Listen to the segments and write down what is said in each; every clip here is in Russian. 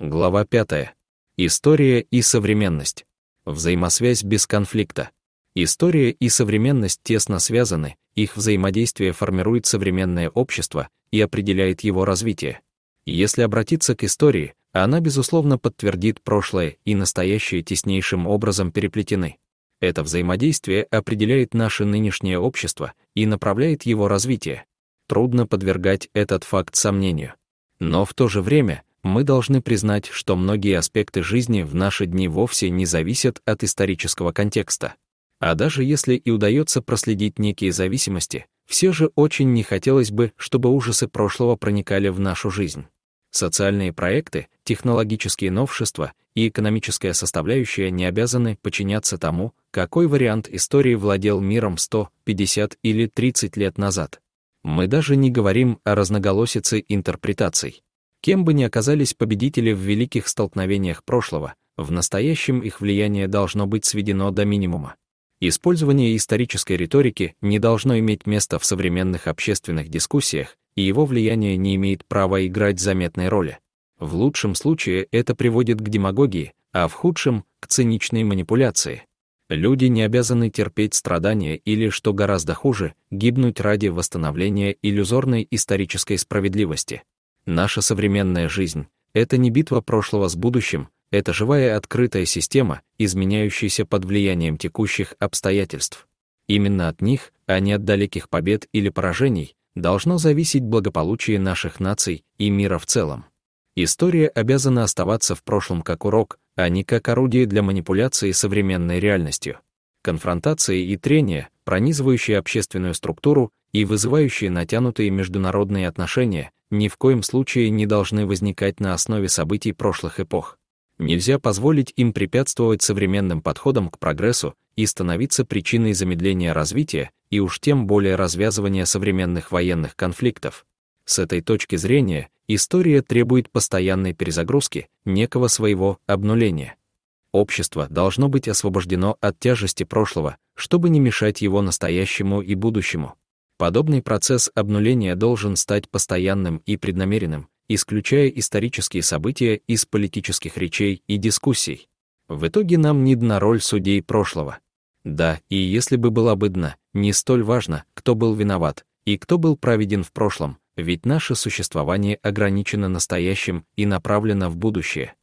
Глава 5. История и современность. Взаимосвязь без конфликта. История и современность тесно связаны, их взаимодействие формирует современное общество и определяет его развитие. Если обратиться к истории, она, безусловно, подтвердит прошлое и настоящее теснейшим образом переплетены. Это взаимодействие определяет наше нынешнее общество и направляет его развитие. Трудно подвергать этот факт сомнению. Но в то же время — мы должны признать, что многие аспекты жизни в наши дни вовсе не зависят от исторического контекста. А даже если и удается проследить некие зависимости, все же очень не хотелось бы, чтобы ужасы прошлого проникали в нашу жизнь. Социальные проекты, технологические новшества и экономическая составляющая не обязаны подчиняться тому, какой вариант истории владел миром 100, 50 или 30 лет назад. Мы даже не говорим о разноголосице интерпретаций. Кем бы ни оказались победители в великих столкновениях прошлого, в настоящем их влияние должно быть сведено до минимума. Использование исторической риторики не должно иметь места в современных общественных дискуссиях, и его влияние не имеет права играть заметной роли. В лучшем случае это приводит к демагогии, а в худшем — к циничной манипуляции. Люди не обязаны терпеть страдания или, что гораздо хуже, гибнуть ради восстановления иллюзорной исторической справедливости. Наша современная жизнь — это не битва прошлого с будущим, это живая открытая система, изменяющаяся под влиянием текущих обстоятельств. Именно от них, а не от далеких побед или поражений, должно зависеть благополучие наших наций и мира в целом. История обязана оставаться в прошлом как урок, а не как орудие для манипуляции современной реальностью. Конфронтации и трения, пронизывающие общественную структуру и вызывающие натянутые международные отношения, ни в коем случае не должны возникать на основе событий прошлых эпох. Нельзя позволить им препятствовать современным подходам к прогрессу и становиться причиной замедления развития и уж тем более развязывания современных военных конфликтов. С этой точки зрения история требует постоянной перезагрузки, некого своего обнуления. Общество должно быть освобождено от тяжести прошлого, чтобы не мешать его настоящему и будущему. Подобный процесс обнуления должен стать постоянным и преднамеренным, исключая исторические события из политических речей и дискуссий. В итоге нам не дна роль судей прошлого. Да, и если бы была бы дна, не столь важно, кто был виноват и кто был праведен в прошлом, ведь наше существование ограничено настоящим и направлено в будущее.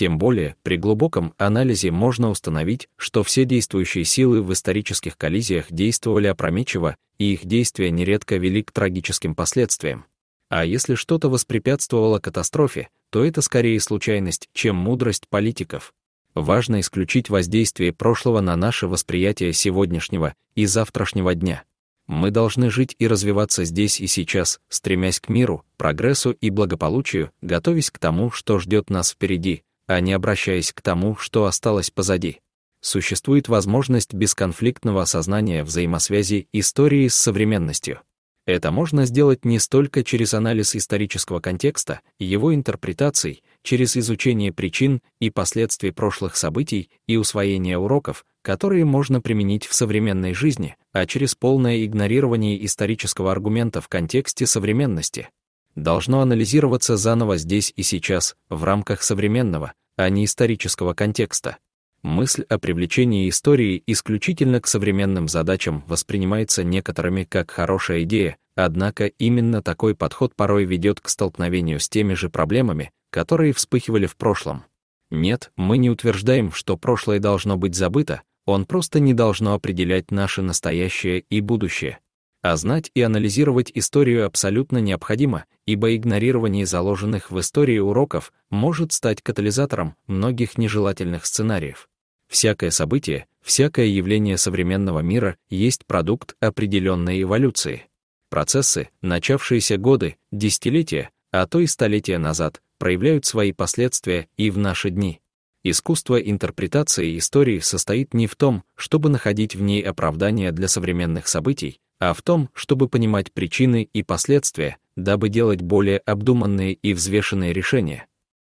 Тем более, при глубоком анализе можно установить, что все действующие силы в исторических коллизиях действовали опрометчиво, и их действия нередко вели к трагическим последствиям. А если что-то воспрепятствовало катастрофе, то это скорее случайность, чем мудрость политиков. Важно исключить воздействие прошлого на наше восприятие сегодняшнего и завтрашнего дня. Мы должны жить и развиваться здесь и сейчас, стремясь к миру, прогрессу и благополучию, готовясь к тому, что ждет нас впереди, а не обращаясь к тому, что осталось позади. Существует возможность бесконфликтного осознания взаимосвязи истории с современностью. Это можно сделать не столько через анализ исторического контекста и его интерпретаций, через изучение причин и последствий прошлых событий и усвоение уроков, которые можно применить в современной жизни, а через полное игнорирование исторического аргумента в контексте современности должно анализироваться заново здесь и сейчас, в рамках современного, а не исторического контекста. Мысль о привлечении истории исключительно к современным задачам воспринимается некоторыми как хорошая идея, однако именно такой подход порой ведет к столкновению с теми же проблемами, которые вспыхивали в прошлом. Нет, мы не утверждаем, что прошлое должно быть забыто, он просто не должно определять наше настоящее и будущее. А знать и анализировать историю абсолютно необходимо, ибо игнорирование заложенных в истории уроков может стать катализатором многих нежелательных сценариев. Всякое событие, всякое явление современного мира есть продукт определенной эволюции. Процессы, начавшиеся годы, десятилетия, а то и столетия назад, проявляют свои последствия и в наши дни. Искусство интерпретации истории состоит не в том, чтобы находить в ней оправдания для современных событий, а в том, чтобы понимать причины и последствия, дабы делать более обдуманные и взвешенные решения.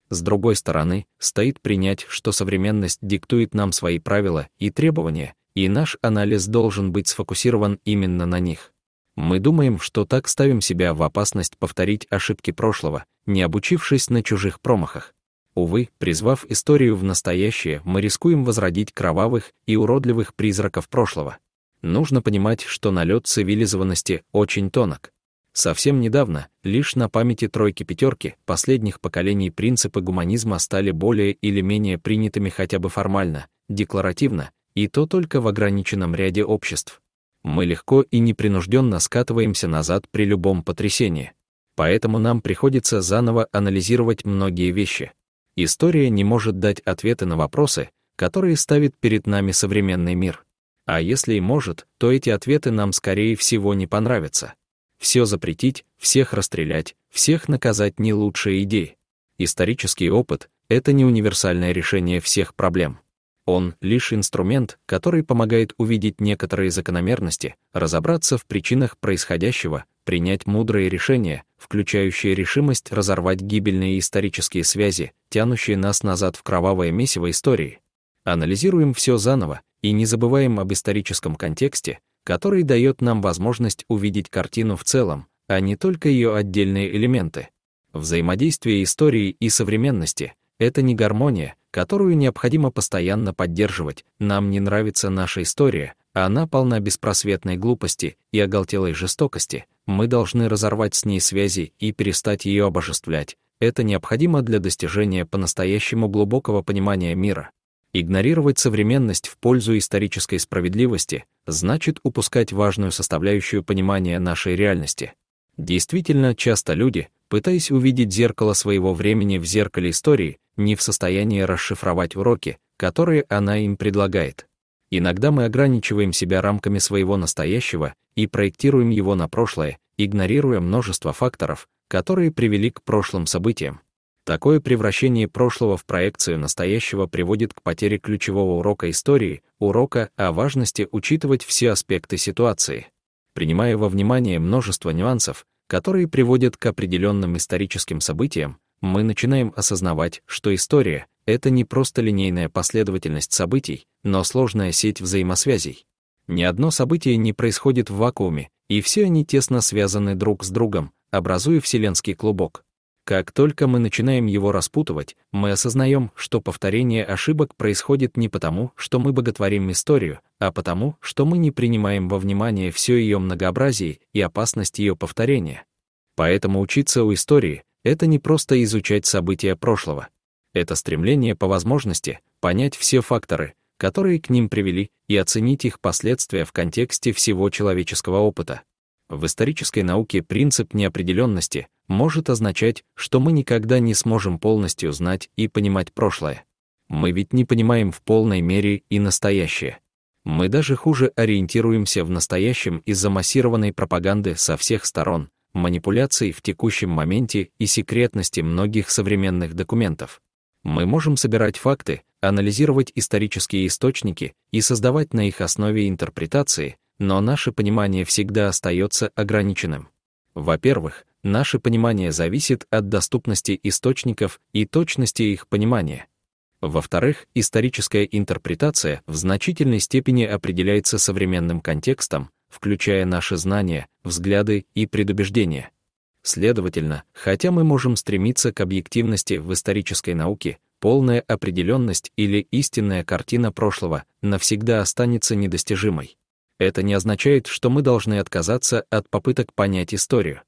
С другой стороны, стоит принять, что современность диктует нам свои правила и требования, и наш анализ должен быть сфокусирован именно на них. Мы думаем, что так ставим себя в опасность повторить ошибки прошлого, не обучившись на чужих промахах. Увы, призвав историю в настоящее, мы рискуем возродить кровавых и уродливых призраков прошлого нужно понимать, что налет цивилизованности очень тонок. Совсем недавно, лишь на памяти тройки-пятерки последних поколений принципы гуманизма стали более или менее принятыми хотя бы формально, декларативно, и то только в ограниченном ряде обществ. Мы легко и непринужденно скатываемся назад при любом потрясении. Поэтому нам приходится заново анализировать многие вещи. История не может дать ответы на вопросы, которые ставит перед нами современный мир. А если и может, то эти ответы нам, скорее всего, не понравятся. Все запретить, всех расстрелять, всех наказать — не лучшая идея. Исторический опыт — это не универсальное решение всех проблем. Он — лишь инструмент, который помогает увидеть некоторые закономерности, разобраться в причинах происходящего, принять мудрые решения, включающие решимость разорвать гибельные исторические связи, тянущие нас назад в кровавое месиво истории. Анализируем все заново, и не забываем об историческом контексте, который дает нам возможность увидеть картину в целом, а не только ее отдельные элементы. Взаимодействие истории и современности — это не гармония, которую необходимо постоянно поддерживать. Нам не нравится наша история, она полна беспросветной глупости и оголтелой жестокости. Мы должны разорвать с ней связи и перестать ее обожествлять. Это необходимо для достижения по-настоящему глубокого понимания мира. Игнорировать современность в пользу исторической справедливости значит упускать важную составляющую понимания нашей реальности. Действительно, часто люди, пытаясь увидеть зеркало своего времени в зеркале истории, не в состоянии расшифровать уроки, которые она им предлагает. Иногда мы ограничиваем себя рамками своего настоящего и проектируем его на прошлое, игнорируя множество факторов, которые привели к прошлым событиям. Такое превращение прошлого в проекцию настоящего приводит к потере ключевого урока истории, урока о важности учитывать все аспекты ситуации, принимая во внимание множество нюансов, которые приводят к определенным историческим событиям, мы начинаем осознавать, что история — это не просто линейная последовательность событий, но сложная сеть взаимосвязей. Ни одно событие не происходит в вакууме, и все они тесно связаны друг с другом, образуя вселенский клубок. Как только мы начинаем его распутывать, мы осознаем, что повторение ошибок происходит не потому, что мы боготворим историю, а потому, что мы не принимаем во внимание все ее многообразие и опасность ее повторения. Поэтому учиться у истории — это не просто изучать события прошлого. Это стремление по возможности понять все факторы, которые к ним привели, и оценить их последствия в контексте всего человеческого опыта. В исторической науке принцип неопределенности — может означать, что мы никогда не сможем полностью знать и понимать прошлое. Мы ведь не понимаем в полной мере и настоящее. Мы даже хуже ориентируемся в настоящем из-за массированной пропаганды со всех сторон, манипуляций в текущем моменте и секретности многих современных документов. Мы можем собирать факты, анализировать исторические источники и создавать на их основе интерпретации, но наше понимание всегда остается ограниченным. Во-первых, Наше понимание зависит от доступности источников и точности их понимания. Во-вторых, историческая интерпретация в значительной степени определяется современным контекстом, включая наши знания, взгляды и предубеждения. Следовательно, хотя мы можем стремиться к объективности в исторической науке, полная определенность или истинная картина прошлого навсегда останется недостижимой. Это не означает, что мы должны отказаться от попыток понять историю.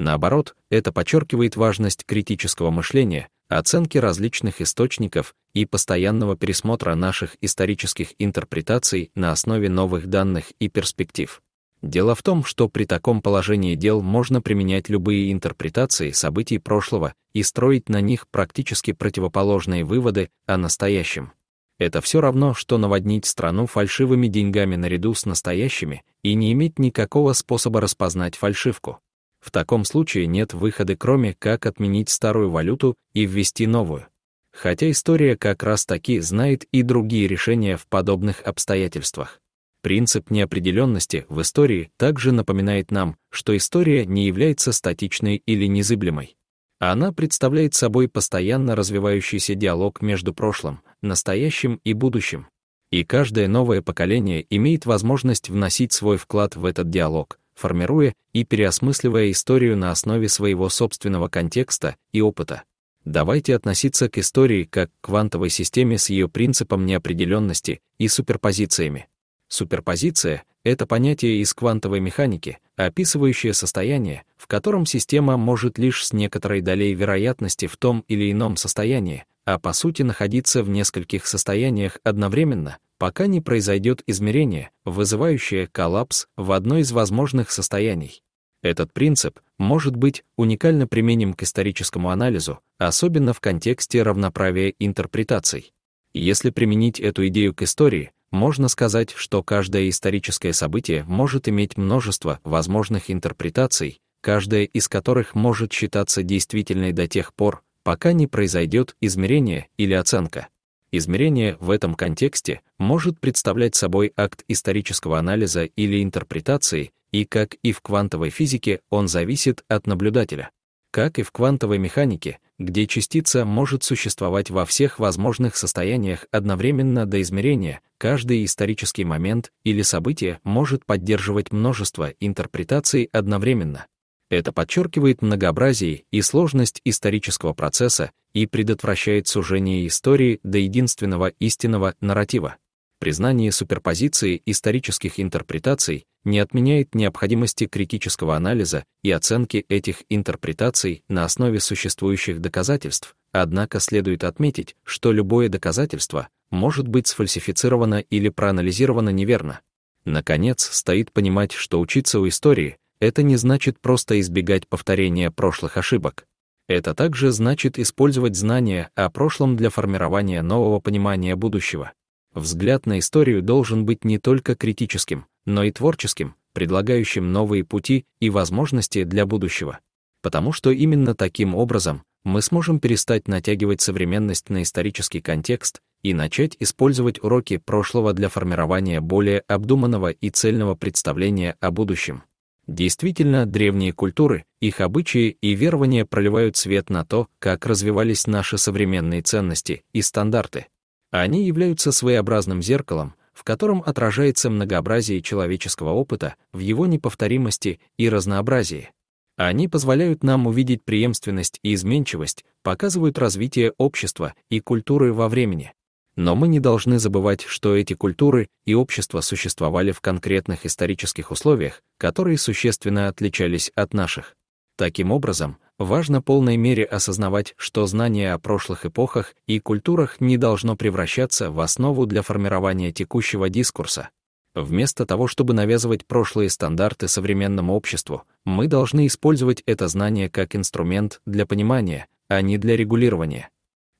Наоборот, это подчеркивает важность критического мышления, оценки различных источников и постоянного пересмотра наших исторических интерпретаций на основе новых данных и перспектив. Дело в том, что при таком положении дел можно применять любые интерпретации событий прошлого и строить на них практически противоположные выводы о настоящем. Это все равно, что наводнить страну фальшивыми деньгами наряду с настоящими и не иметь никакого способа распознать фальшивку. В таком случае нет выхода, кроме как отменить старую валюту и ввести новую. Хотя история как раз таки знает и другие решения в подобных обстоятельствах. Принцип неопределенности в истории также напоминает нам, что история не является статичной или незыблемой. Она представляет собой постоянно развивающийся диалог между прошлым, настоящим и будущим. И каждое новое поколение имеет возможность вносить свой вклад в этот диалог, формируя и переосмысливая историю на основе своего собственного контекста и опыта. Давайте относиться к истории как к квантовой системе с ее принципом неопределенности и суперпозициями. Суперпозиция — это понятие из квантовой механики, описывающее состояние, в котором система может лишь с некоторой долей вероятности в том или ином состоянии, а по сути находиться в нескольких состояниях одновременно, пока не произойдет измерение, вызывающее коллапс в одно из возможных состояний. Этот принцип может быть уникально применим к историческому анализу, особенно в контексте равноправия интерпретаций. Если применить эту идею к истории, можно сказать, что каждое историческое событие может иметь множество возможных интерпретаций, каждая из которых может считаться действительной до тех пор, пока не произойдет измерение или оценка. Измерение в этом контексте может представлять собой акт исторического анализа или интерпретации, и как и в квантовой физике он зависит от наблюдателя. Как и в квантовой механике, где частица может существовать во всех возможных состояниях одновременно до измерения, каждый исторический момент или событие может поддерживать множество интерпретаций одновременно. Это подчеркивает многообразие и сложность исторического процесса и предотвращает сужение истории до единственного истинного нарратива. Признание суперпозиции исторических интерпретаций не отменяет необходимости критического анализа и оценки этих интерпретаций на основе существующих доказательств, однако следует отметить, что любое доказательство может быть сфальсифицировано или проанализировано неверно. Наконец, стоит понимать, что учиться у истории это не значит просто избегать повторения прошлых ошибок. Это также значит использовать знания о прошлом для формирования нового понимания будущего. Взгляд на историю должен быть не только критическим, но и творческим, предлагающим новые пути и возможности для будущего. Потому что именно таким образом мы сможем перестать натягивать современность на исторический контекст и начать использовать уроки прошлого для формирования более обдуманного и цельного представления о будущем. Действительно, древние культуры, их обычаи и верования проливают свет на то, как развивались наши современные ценности и стандарты. Они являются своеобразным зеркалом, в котором отражается многообразие человеческого опыта в его неповторимости и разнообразии. Они позволяют нам увидеть преемственность и изменчивость, показывают развитие общества и культуры во времени. Но мы не должны забывать, что эти культуры и общества существовали в конкретных исторических условиях, которые существенно отличались от наших. Таким образом, важно полной мере осознавать, что знание о прошлых эпохах и культурах не должно превращаться в основу для формирования текущего дискурса. Вместо того, чтобы навязывать прошлые стандарты современному обществу, мы должны использовать это знание как инструмент для понимания, а не для регулирования.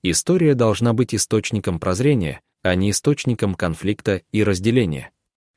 История должна быть источником прозрения, а не источником конфликта и разделения.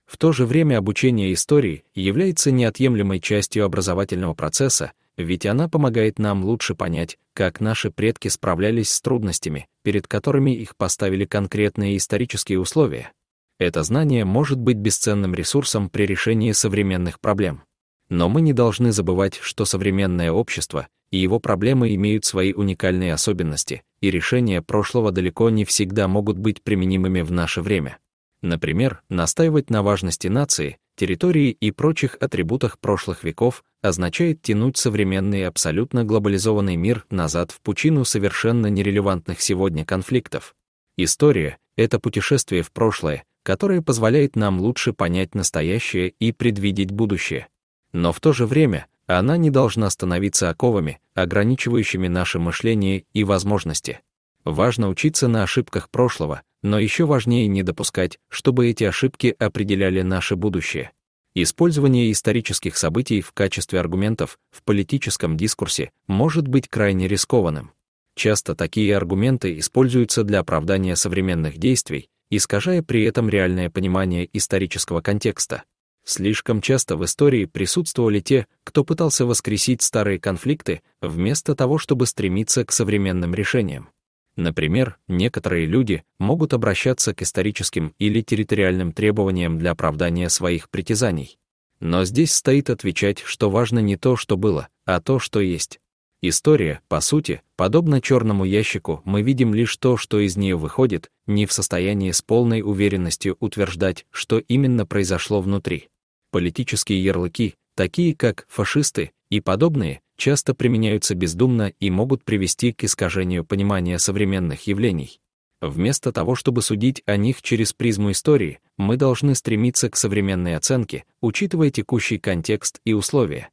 В то же время обучение истории является неотъемлемой частью образовательного процесса, ведь она помогает нам лучше понять, как наши предки справлялись с трудностями, перед которыми их поставили конкретные исторические условия. Это знание может быть бесценным ресурсом при решении современных проблем. Но мы не должны забывать, что современное общество и его проблемы имеют свои уникальные особенности, и решения прошлого далеко не всегда могут быть применимыми в наше время. Например, настаивать на важности нации, территории и прочих атрибутах прошлых веков означает тянуть современный абсолютно глобализованный мир назад в пучину совершенно нерелевантных сегодня конфликтов. История — это путешествие в прошлое, которое позволяет нам лучше понять настоящее и предвидеть будущее. Но в то же время она не должна становиться оковами, ограничивающими наше мышление и возможности. Важно учиться на ошибках прошлого, но еще важнее не допускать, чтобы эти ошибки определяли наше будущее. Использование исторических событий в качестве аргументов в политическом дискурсе может быть крайне рискованным. Часто такие аргументы используются для оправдания современных действий, искажая при этом реальное понимание исторического контекста. Слишком часто в истории присутствовали те, кто пытался воскресить старые конфликты вместо того, чтобы стремиться к современным решениям. Например, некоторые люди могут обращаться к историческим или территориальным требованиям для оправдания своих притязаний. Но здесь стоит отвечать, что важно не то, что было, а то, что есть. История, по сути, подобно черному ящику, мы видим лишь то, что из нее выходит, не в состоянии с полной уверенностью утверждать, что именно произошло внутри. Политические ярлыки, такие как «фашисты» и подобные, часто применяются бездумно и могут привести к искажению понимания современных явлений. Вместо того, чтобы судить о них через призму истории, мы должны стремиться к современной оценке, учитывая текущий контекст и условия.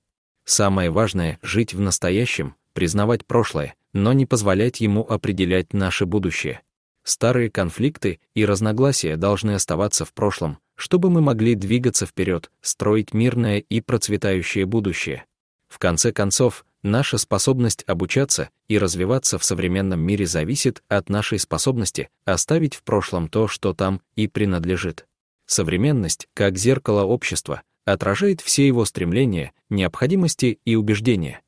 Самое важное — жить в настоящем, признавать прошлое, но не позволять ему определять наше будущее. Старые конфликты и разногласия должны оставаться в прошлом, чтобы мы могли двигаться вперед, строить мирное и процветающее будущее. В конце концов, наша способность обучаться и развиваться в современном мире зависит от нашей способности оставить в прошлом то, что там и принадлежит. Современность, как зеркало общества, отражает все его стремления, необходимости и убеждения.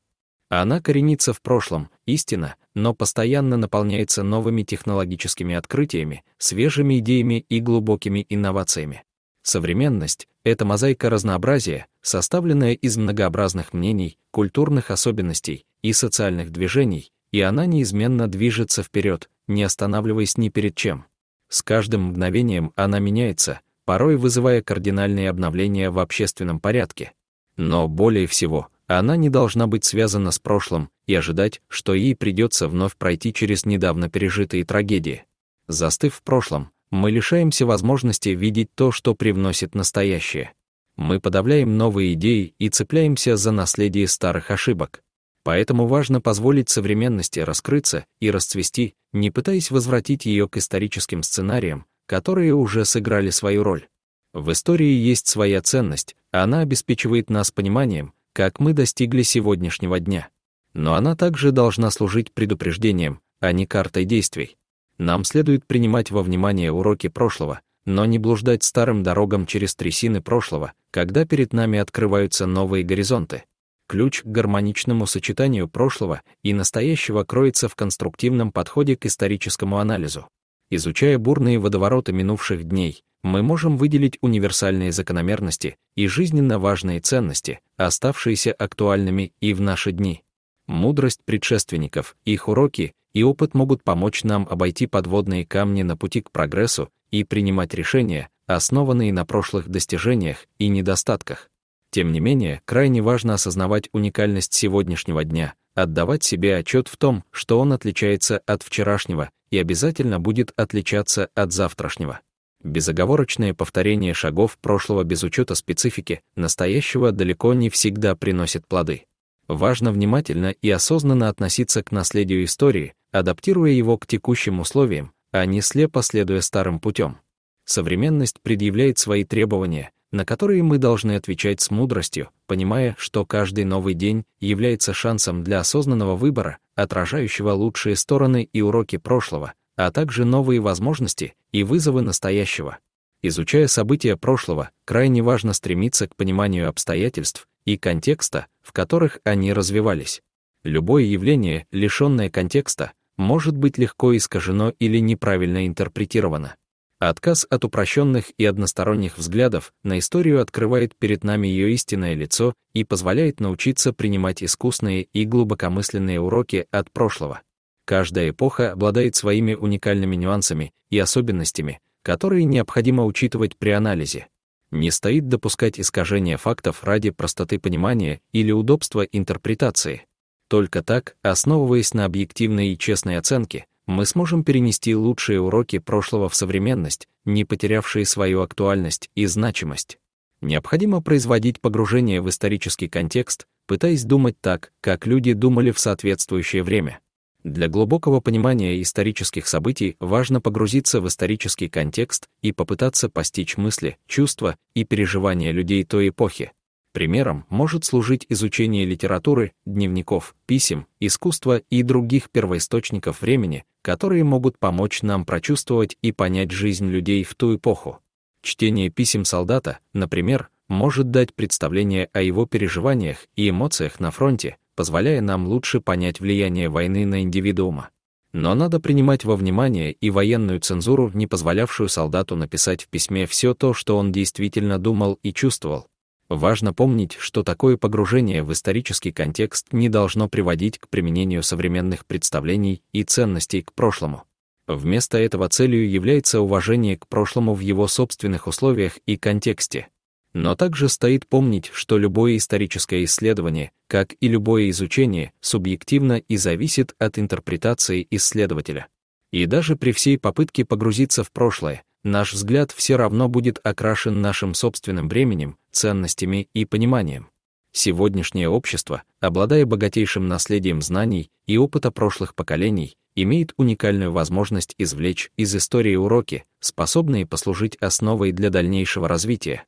Она коренится в прошлом, истина, но постоянно наполняется новыми технологическими открытиями, свежими идеями и глубокими инновациями. Современность — это мозаика разнообразия, составленная из многообразных мнений, культурных особенностей и социальных движений, и она неизменно движется вперед, не останавливаясь ни перед чем. С каждым мгновением она меняется, порой вызывая кардинальные обновления в общественном порядке. Но более всего, она не должна быть связана с прошлым и ожидать, что ей придется вновь пройти через недавно пережитые трагедии. Застыв в прошлом, мы лишаемся возможности видеть то, что привносит настоящее. Мы подавляем новые идеи и цепляемся за наследие старых ошибок. Поэтому важно позволить современности раскрыться и расцвести, не пытаясь возвратить ее к историческим сценариям, которые уже сыграли свою роль. В истории есть своя ценность, она обеспечивает нас пониманием, как мы достигли сегодняшнего дня. Но она также должна служить предупреждением, а не картой действий. Нам следует принимать во внимание уроки прошлого, но не блуждать старым дорогам через трясины прошлого, когда перед нами открываются новые горизонты. Ключ к гармоничному сочетанию прошлого и настоящего кроется в конструктивном подходе к историческому анализу. Изучая бурные водовороты минувших дней, мы можем выделить универсальные закономерности и жизненно важные ценности, оставшиеся актуальными и в наши дни. Мудрость предшественников, их уроки и опыт могут помочь нам обойти подводные камни на пути к прогрессу и принимать решения, основанные на прошлых достижениях и недостатках. Тем не менее, крайне важно осознавать уникальность сегодняшнего дня, отдавать себе отчет в том, что он отличается от вчерашнего и обязательно будет отличаться от завтрашнего. Безоговорочное повторение шагов прошлого без учета специфики настоящего далеко не всегда приносит плоды. Важно внимательно и осознанно относиться к наследию истории, адаптируя его к текущим условиям, а не слепо следуя старым путем. Современность предъявляет свои требования, на которые мы должны отвечать с мудростью, понимая, что каждый новый день является шансом для осознанного выбора, отражающего лучшие стороны и уроки прошлого, а также новые возможности и вызовы настоящего. Изучая события прошлого, крайне важно стремиться к пониманию обстоятельств и контекста, в которых они развивались. Любое явление, лишенное контекста, может быть легко искажено или неправильно интерпретировано. Отказ от упрощенных и односторонних взглядов на историю открывает перед нами ее истинное лицо и позволяет научиться принимать искусные и глубокомысленные уроки от прошлого. Каждая эпоха обладает своими уникальными нюансами и особенностями, которые необходимо учитывать при анализе. Не стоит допускать искажения фактов ради простоты понимания или удобства интерпретации. Только так, основываясь на объективной и честной оценке, мы сможем перенести лучшие уроки прошлого в современность, не потерявшие свою актуальность и значимость. Необходимо производить погружение в исторический контекст, пытаясь думать так, как люди думали в соответствующее время. Для глубокого понимания исторических событий важно погрузиться в исторический контекст и попытаться постичь мысли, чувства и переживания людей той эпохи, Примером может служить изучение литературы, дневников, писем, искусства и других первоисточников времени, которые могут помочь нам прочувствовать и понять жизнь людей в ту эпоху. Чтение писем солдата, например, может дать представление о его переживаниях и эмоциях на фронте, позволяя нам лучше понять влияние войны на индивидуума. Но надо принимать во внимание и военную цензуру, не позволявшую солдату написать в письме все то, что он действительно думал и чувствовал, Важно помнить, что такое погружение в исторический контекст не должно приводить к применению современных представлений и ценностей к прошлому. Вместо этого целью является уважение к прошлому в его собственных условиях и контексте. Но также стоит помнить, что любое историческое исследование, как и любое изучение, субъективно и зависит от интерпретации исследователя. И даже при всей попытке погрузиться в прошлое, наш взгляд все равно будет окрашен нашим собственным временем, ценностями и пониманием. Сегодняшнее общество, обладая богатейшим наследием знаний и опыта прошлых поколений, имеет уникальную возможность извлечь из истории уроки, способные послужить основой для дальнейшего развития.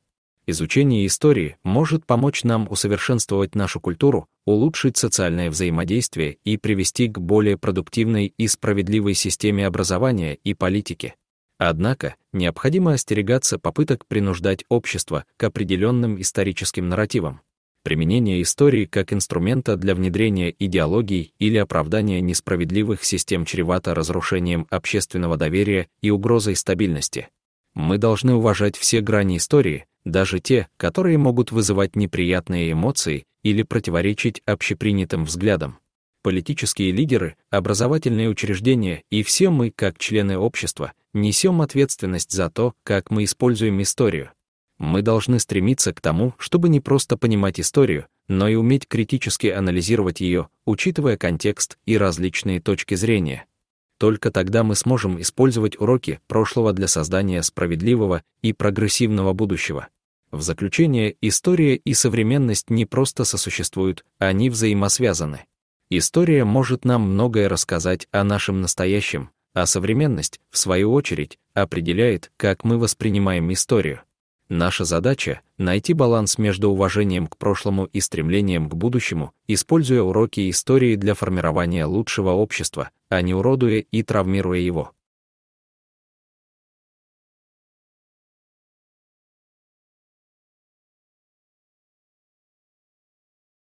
Изучение истории может помочь нам усовершенствовать нашу культуру, улучшить социальное взаимодействие и привести к более продуктивной и справедливой системе образования и политики. Однако необходимо остерегаться попыток принуждать общество к определенным историческим нарративам. Применение истории как инструмента для внедрения идеологий или оправдания несправедливых систем чревато разрушением общественного доверия и угрозой стабильности. Мы должны уважать все грани истории, даже те, которые могут вызывать неприятные эмоции или противоречить общепринятым взглядам политические лидеры, образовательные учреждения и все мы, как члены общества, несем ответственность за то, как мы используем историю. Мы должны стремиться к тому, чтобы не просто понимать историю, но и уметь критически анализировать ее, учитывая контекст и различные точки зрения. Только тогда мы сможем использовать уроки прошлого для создания справедливого и прогрессивного будущего. В заключение, история и современность не просто сосуществуют, они взаимосвязаны. История может нам многое рассказать о нашем настоящем, а современность, в свою очередь, определяет, как мы воспринимаем историю. Наша задача — найти баланс между уважением к прошлому и стремлением к будущему, используя уроки истории для формирования лучшего общества, а не уродуя и травмируя его.